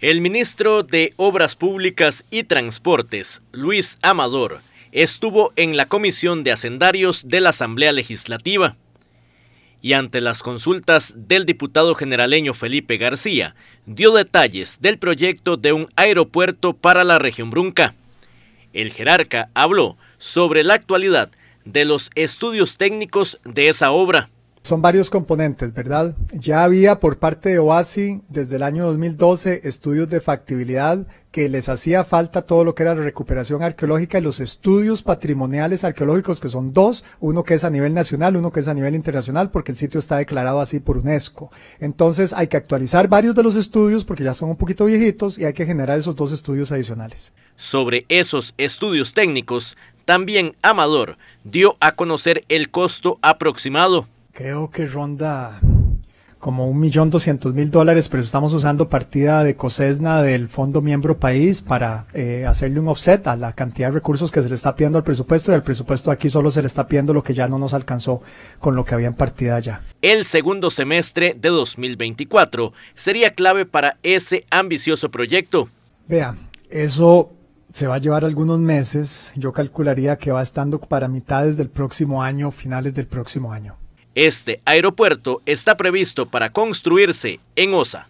El ministro de Obras Públicas y Transportes, Luis Amador, estuvo en la Comisión de Hacendarios de la Asamblea Legislativa y ante las consultas del diputado generaleño Felipe García, dio detalles del proyecto de un aeropuerto para la región Brunca. El jerarca habló sobre la actualidad de los estudios técnicos de esa obra. Son varios componentes, ¿verdad? Ya había por parte de OASI desde el año 2012 estudios de factibilidad que les hacía falta todo lo que era la recuperación arqueológica y los estudios patrimoniales arqueológicos, que son dos, uno que es a nivel nacional, uno que es a nivel internacional, porque el sitio está declarado así por UNESCO. Entonces hay que actualizar varios de los estudios porque ya son un poquito viejitos y hay que generar esos dos estudios adicionales. Sobre esos estudios técnicos, también Amador dio a conocer el costo aproximado creo que ronda como un millón doscientos mil dólares, pero estamos usando partida de COSESNA del Fondo Miembro País para eh, hacerle un offset a la cantidad de recursos que se le está pidiendo al presupuesto y al presupuesto aquí solo se le está pidiendo lo que ya no nos alcanzó con lo que había en partida ya. El segundo semestre de 2024 sería clave para ese ambicioso proyecto. Vea, eso se va a llevar algunos meses, yo calcularía que va estando para mitades del próximo año, finales del próximo año. Este aeropuerto está previsto para construirse en Osa.